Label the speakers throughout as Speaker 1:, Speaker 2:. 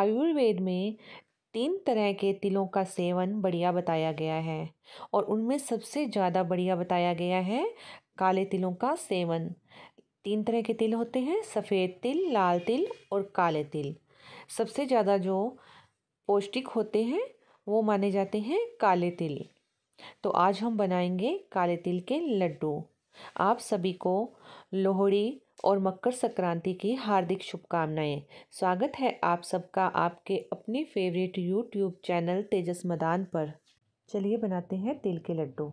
Speaker 1: आयुर्वेद में तीन तरह के तिलों का सेवन बढ़िया बताया गया है और उनमें सबसे ज़्यादा बढ़िया बताया गया है काले तिलों का सेवन तीन तरह के तिल होते हैं सफ़ेद तिल लाल तिल और काले तिल सबसे ज़्यादा जो पौष्टिक होते हैं वो माने जाते हैं काले तिल तो आज हम बनाएंगे काले तिल के लड्डू आप सभी को लोहड़ी और मकर संक्रांति की हार्दिक शुभकामनाएं स्वागत है आप सबका आपके अपने favourite YouTube channel Tejas Madan पर चलिए बनाते हैं तिल के लड्डू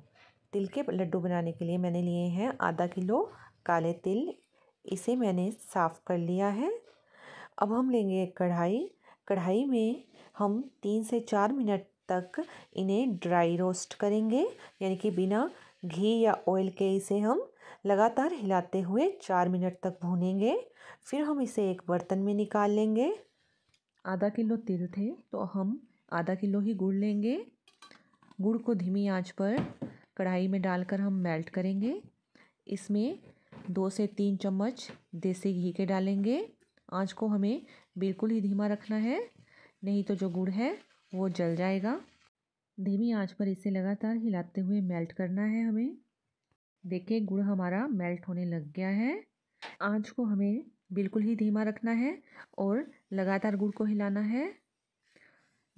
Speaker 1: तिल के लड्डू बनाने के लिए मैंने लिए हैं आधा किलो काले तिल इसे मैंने साफ़ कर लिया है अब हम लेंगे कढ़ाई कढ़ाई में हम तीन से चार मिनट तक इन्हें ड्राई रोस्ट करेंगे यानी कि बिना घी या ऑयल के इसे हम लगातार हिलाते हुए चार मिनट तक भूनेंगे फिर हम इसे एक बर्तन में निकाल लेंगे आधा किलो तिल थे तो हम आधा किलो ही गुड़ लेंगे गुड़ को धीमी आंच पर कढ़ाई में डालकर हम मेल्ट करेंगे इसमें दो से तीन चम्मच देसी घी के डालेंगे आंच को हमें बिल्कुल ही धीमा रखना है नहीं तो जो गुड़ है वो जल जाएगा धीमी आंच पर इसे लगातार हिलाते हुए मेल्ट करना है हमें देखिए गुड़ हमारा मेल्ट होने लग गया है आंच को हमें बिल्कुल ही धीमा रखना है और लगातार गुड़ को हिलाना है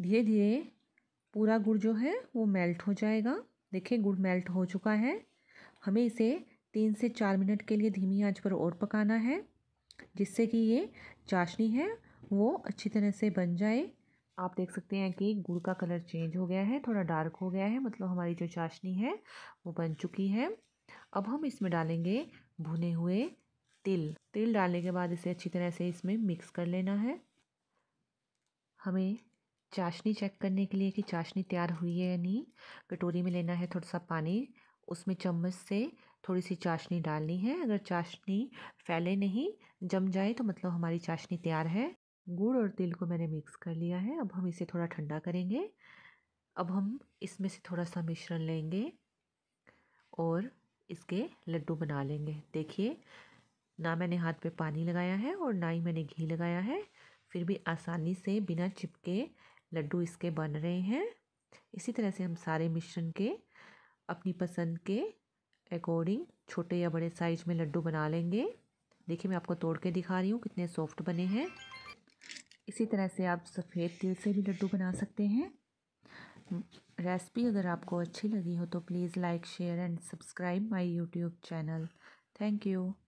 Speaker 1: धीरे धीरे पूरा गुड़ जो है वो मेल्ट हो जाएगा देखिए गुड़ मेल्ट हो चुका है हमें इसे तीन से चार मिनट के लिए धीमी आंच पर और पकाना है जिससे कि ये चाशनी है वो अच्छी तरह से बन जाए आप देख सकते हैं कि गुड़ का कलर चेंज हो गया है थोड़ा डार्क हो गया है मतलब हमारी जो चाशनी है वो बन चुकी है अब हम इसमें डालेंगे भुने हुए तिल तिल डालने के बाद इसे अच्छी तरह से इसमें मिक्स कर लेना है हमें चाशनी चेक करने के लिए कि चाशनी तैयार हुई है या नहीं कटोरी में लेना है थोड़ा सा पानी उसमें चम्मच से थोड़ी सी चाशनी डालनी है अगर चाशनी फैले नहीं जम जाए तो मतलब हमारी चाशनी तैयार है गुड़ और तिल को मैंने मिक्स कर लिया है अब हम इसे थोड़ा ठंडा करेंगे अब हम इसमें से थोड़ा सा मिश्रण लेंगे और इसके लड्डू बना लेंगे देखिए ना मैंने हाथ पे पानी लगाया है और ना ही मैंने घी लगाया है फिर भी आसानी से बिना चिपके लड्डू इसके बन रहे हैं इसी तरह से हम सारे मिश्रण के अपनी पसंद के अकॉर्डिंग छोटे या बड़े साइज में लड्डू बना लेंगे देखिए मैं आपको तोड़ के दिखा रही हूँ कितने सॉफ्ट बने हैं इसी तरह से आप सफ़ेद तिल से भी लड्डू बना सकते हैं रेसिपी अगर आपको अच्छी लगी हो तो please like share and subscribe my YouTube channel thank you